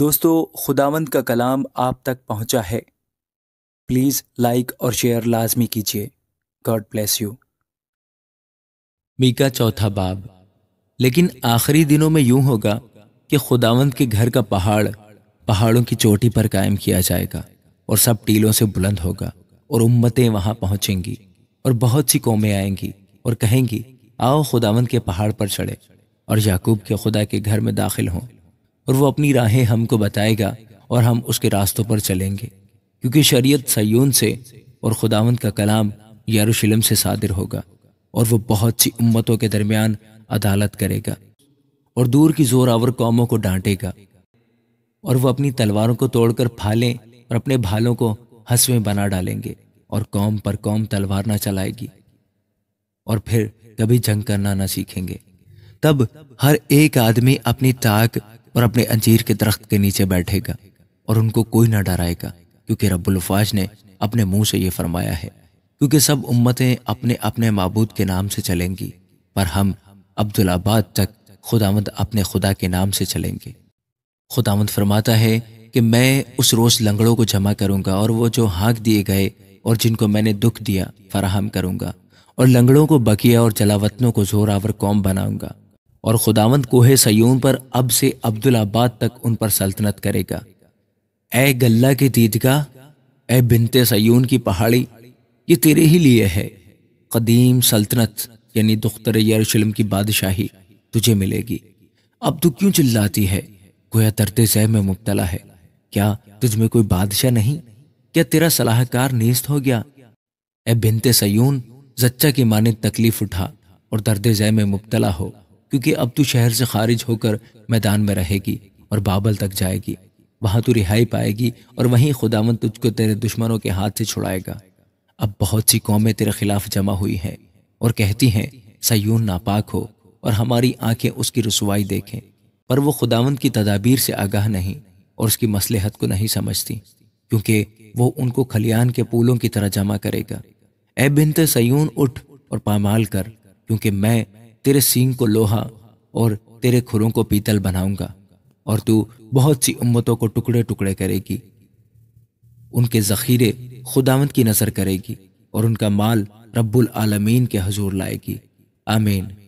दोस्तों खुदावंद का कलाम आप तक पहुंचा है प्लीज़ लाइक और शेयर लाजमी कीजिए गॉड ब्लेस यू मीका चौथा बाब लेकिन आखिरी दिनों में यूं होगा कि खुदावंद के घर का पहाड़ पहाड़ों की चोटी पर कायम किया जाएगा और सब टीलों से बुलंद होगा और उम्मतें वहां पहुंचेंगी और बहुत सी कौमें आएंगी और कहेंगी आओ खुदावंद के पहाड़ पर चढ़े और याकूब के खुदा के घर में दाखिल हों और वो अपनी राहें हमको बताएगा और हम उसके रास्तों पर चलेंगे क्योंकि शरीयत सयून से और खुदावंद का कलाम यारूशलम से सादिर होगा और वो बहुत सी उम्मतों के दरमियान अदालत करेगा और दूर की जोर आवर कौमों को डांटेगा और वह अपनी तलवारों को तोड़कर फालें और अपने भालों को हंसवें बना डालेंगे और कौम पर कौम तलवार ना चलाएगी और फिर कभी जंग करना ना सीखेंगे तब हर एक आदमी अपनी ताक और अपने अंजीर के दरख्त के नीचे बैठेगा और उनको कोई ना डराएगा क्योंकि रब्बुल्फाज ने अपने मुंह से ये फरमाया है क्योंकि सब उम्मतें अपने अपने मबूद के नाम से चलेंगी पर हम अब्दुलाबाद तक खुदामद अपने खुदा के नाम से चलेंगे खुदामद फरमाता है कि मैं उस रोज़ लंगड़ों को जमा करूंगा और वो जो हाँक दिए गए और जिनको मैंने दुख दिया फराहम करूंगा और लंगड़ों को बकिया और जलावतनों को जोर आवर कौम बनाऊंगा और खुदावंद कोहे सयून पर अब से अब्दुलाबाद तक उन पर सल्तनत करेगा ए गल्ला की दीदगा ए बिनते सयून की पहाड़ी ये तेरे ही लिए है कदीम सल्तनत यानी दुख्तर यरूशलेम की बादशाही तुझे मिलेगी अब तू क्यों चिल्लाती है गोया दर्द जह में मुबतला है क्या तुझ में कोई बादशाह नहीं क्या तेरा सलाहकार नेस्त हो गया ए बिनते सयून जच्चा की माने तकलीफ उठा और दर्द जय में मुबतला हो क्योंकि अब तू शहर से खारिज होकर मैदान में रहेगी और बाबल तक जाएगी वहां तू रिहाई पाएगी और वहीं खुदावन तुझको तेरे दुश्मनों के हाथ से छुड़ाएगा अब बहुत सी कौमें तेरे खिलाफ जमा हुई हैं और कहती हैं सयून नापाक हो और हमारी आंखें उसकी रसवाई देखें पर वो खुदावंद की तदाबीर से आगाह नहीं और उसकी मसलहत को नहीं समझती क्योंकि वो उनको खलियान के पुलों की तरह जमा करेगा ए बिनते सयून उठ और पामाल कर क्योंकि मैं तेरे सींग को लोहा और तेरे खुरों को पीतल बनाऊंगा और तू बहुत सी उम्मतों को टुकड़े टुकड़े करेगी उनके ज़खीरे खुदावंत की नज़र करेगी और उनका माल रब्बुल आलमीन के हजूर लाएगी आमीन